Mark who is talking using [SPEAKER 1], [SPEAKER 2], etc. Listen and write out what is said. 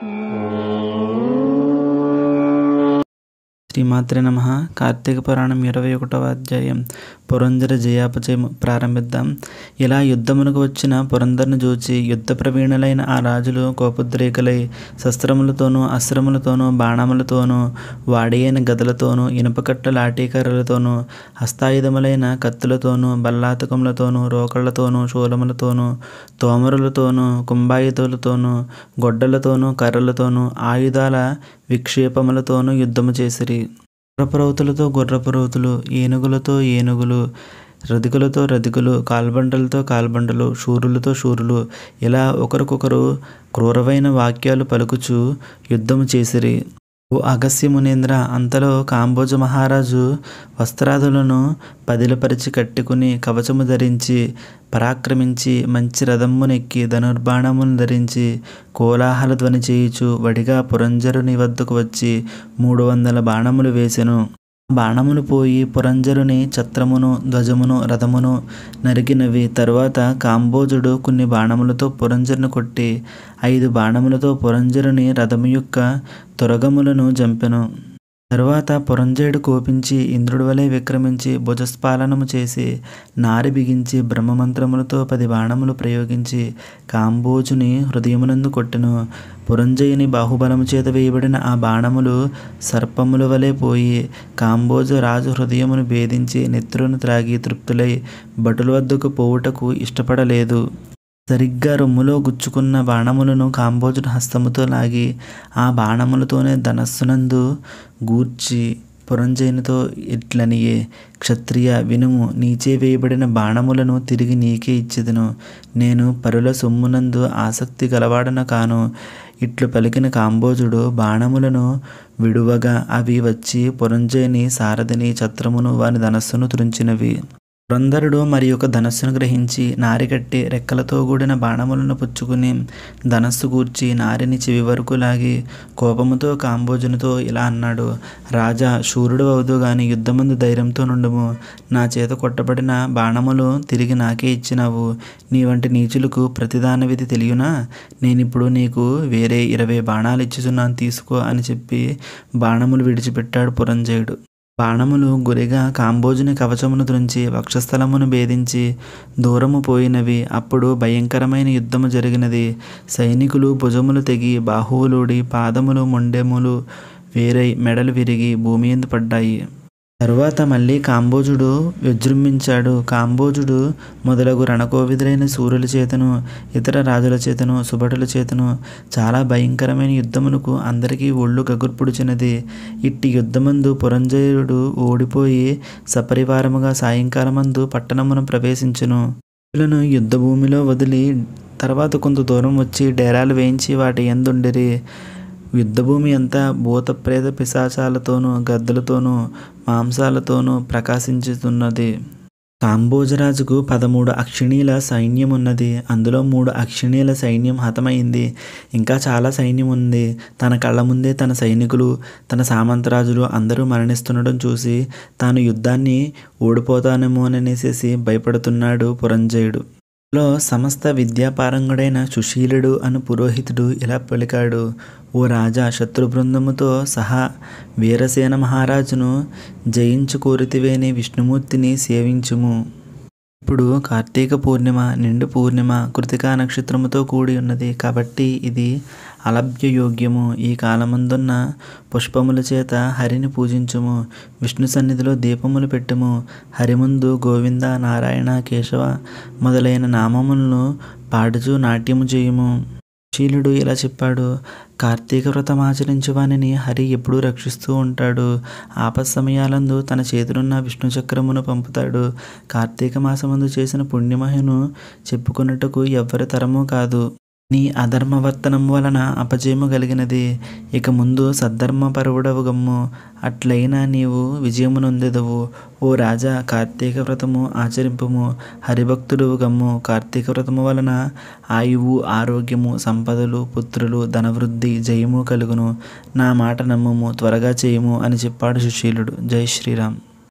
[SPEAKER 1] 嗯 శ్రీమాత్రి నమ కార్తీక పురాణం ఇరవై ఒకటవ అధ్యాయం పురంజర జయాపజయం ప్రారంభిద్దాం ఇలా యుద్ధమునకు వచ్చిన పురంధర్ను చూచి యుద్ధ ప్రవీణులైన ఆ రాజులు కోపోద్రేకులై శస్త్రములతోనూ అస్త్రములతోనూ బాణములతోనూ వాడియైన గదలతోనూ ఇనుపకట్ట లాఠీకర్రలతోనూ హస్తాయుధములైన కత్తులతోనూ బల్లాతకములతోనూ రోకళ్లతోనూ చూలములతోనూ తోమరులతోనూ కుంభాయుధులతోనూ గొడ్డలతోనూ కర్రలతోనూ ఆయుధాల విక్షేపములతోనూ యుద్ధము చేసిరి గుర్రపురౌతులతో గుర్రపురౌతులు ఏనుగులతో ఏనుగులు రధికులతో రధికులు కాల్బండలతో కాల్బండలు శూరులతో శూరులు ఇలా ఒకరికొకరు క్రూరమైన వాక్యాలు పలుకుచూ యుద్ధము చేసిరి ఓ అగస్య మునేంద్ర అంతలో కాంబోజ మహారాజు వస్త్రాదులను పదిలపరిచి కట్టుకుని కవచము ధరించి పరాక్రమించి మంచి రథమ్మునెక్కి ధనుర్బాణమును ధరించి కోలాహల ధ్వని చేయుచు వడిగా పురంజరుని వద్దకు వచ్చి మూడు వందల బాణములు వేసెను బాణమును పోయి పురంజరుని ఛత్రమును ధ్వజమును రథమును నరికినవి తరువాత కాంబోజుడు కొన్ని బాణములతో పురంజరుని కొట్టి ఐదు బాణములతో పురంజరుని రథము యొక్క తురగములను చంపెను తరువాత పురంజయుడు కోపించి ఇంద్రుడి వలె విక్రమించి భుజస్పాలనము చేసి నారి బిగించి బ్రహ్మమంత్రములతో పది బాణములు ప్రయోగించి కాంబోజుని హృదయమునందు కొట్టెను పురంజయుని బాహుబలము చేత వేయబడిన ఆ బాణములు సర్పముల వలె పోయి కాంబోజు రాజు హృదయమును భేదించి నెత్రును త్రాగి తృప్తులై భటుల వద్దకు పోవుటకు ఇష్టపడలేదు సరిగ్గా రొమ్ములో గుచ్చుకున్న బాణములను కాంబోజుడు హస్తముతో లాగి ఆ బాణములతోనే ధనస్సునందు గూర్చి పురంజయునితో ఇట్లనియే క్షత్రియ వినుము నీచే వేయబడిన బాణములను తిరిగి నీకే ఇచ్చేదను నేను పరుల సొమ్మునందు ఆసక్తి గలవాడన కాను ఇట్లు పలికిన కాంబోజుడు బాణములను విడువగా అవి వచ్చి పురంజయుని సారథిని ఛత్రమును వాని ధనస్సును తురించినవి పురంధరుడు మరి ఒక ధనస్సును గ్రహించి నారికట్టి రెక్కలతో కూడిన బాణములను పుచ్చుకుని ధనస్సు కూర్చి నారిని చెవి వరకు లాగి కోపముతో కాంబోజునితో ఇలా అన్నాడు రాజా శూరుడు అవుదు గాని యుద్ధముందు ధైర్యంతో నుండుము నా చేత కొట్టబడిన బాణములు తిరిగి నాకే ఇచ్చినావు నీ వంటి నీచులకు ప్రతిదాన విధి తెలియనా నేనిప్పుడు నీకు వేరే ఇరవై బాణాలు ఇచ్చిస్తున్నాను తీసుకో అని చెప్పి బాణములు విడిచిపెట్టాడు పురంజయుడు బాణములు గురిగా కాంబోజుని కవచమును త్రుంచి వక్షస్థలమును భేదించి దూరము పోయినవి అప్పుడు భయంకరమైన యుద్ధము జరిగినది సైనికులు భుజములు తెగి బాహువులుడి పాదములు మొండెములు వేరై మెడలు విరిగి భూమి ఎందు పడ్డాయి తరువాత మళ్ళీ కాంబోజుడు విజృంభించాడు కాంబోజుడు మొదలగు రణకోవిదులైన సూర్యుల చేతను ఇతర రాజుల చేతను సుభటుల చేతను చాలా భయంకరమైన యుద్ధమునకు అందరికీ ఒళ్ళు గగుర్పొడిచినది ఇట్టి యుద్ధమందు పురంజయుడు ఓడిపోయి సపరివారముగా సాయంకాలమందు పట్టణమును ప్రవేశించెను యుద్ధ యుద్ధభూమిలో వదిలి తర్వాత కొంత దూరం వచ్చి డేరాలు వేయించి వాటి ఎందుండిరి యుద్ధభూమి అంతా భూత ప్రేత పిశాచాలతోనూ గద్దలతోనూ మాంసాలతోనూ ప్రకాశించుతున్నది కాంబోజరాజుకు పదమూడు అక్షిణీల సైన్యం ఉన్నది అందులో మూడు అక్షిణీల సైన్యం హతమైంది ఇంకా చాలా సైన్యం ఉంది తన కళ్ళ ముందే తన సైనికులు తన సామంతరాజులు అందరూ మరణిస్తుండడం చూసి తాను యుద్ధాన్ని ఓడిపోతానేమోననేసేసి భయపడుతున్నాడు పురంజయుడు లో సమస్త విద్యాపారంగుడైన సుశీలుడు అను పురోహితుడు ఇలా పలికాడు ఓ రాజా శత్రుబృందముతో సహా వీరసేన మహారాజును జయించు కోరితివేని విష్ణుమూర్తిని సేవించుము ఇప్పుడు కార్తీక పూర్ణిమ నిండు పూర్ణిమ కృతికా నక్షత్రముతో కూడి ఉన్నది కాబట్టి ఇది అలభ్య యోగ్యము ఈ కాలమందున్న పుష్పముల చేత హరిని పూజించుము విష్ణు సన్నిధిలో దీపములు పెట్టుము హరిముందు గోవింద నారాయణ కేశవ మొదలైన నామములను పాడుచు నాట్యము చేయుము శీలుడు ఇలా చెప్పాడు కార్తీక వ్రతం వాణిని హరి ఎప్పుడూ రక్షిస్తూ ఉంటాడు ఆపత్ సమయాలందు తన చేతులున్న విష్ణు చక్రమును పంపుతాడు కార్తీక మాసమందు చేసిన పుణ్యమహిమను చెప్పుకొనుటకు ఎవ్వరి తరము కాదు నీ అధర్మవర్తనం వలన అపజయము కలిగినది ఇక ముందు సద్ధర్మ పరువుడవు గమ్ము అట్లయినా నీవు విజయమునొందెదవు ఓ రాజా కార్తీక వ్రతము ఆచరింపుము హరిభక్తుడు గమ్ము కార్తీక వ్రతము వలన ఆయువు ఆరోగ్యము సంపదలు పుత్రులు ధనవృద్ధి జయము కలుగును నా మాట నమ్మము త్వరగా చేయము అని చెప్పాడు సుశీలుడు జై శ్రీరామ్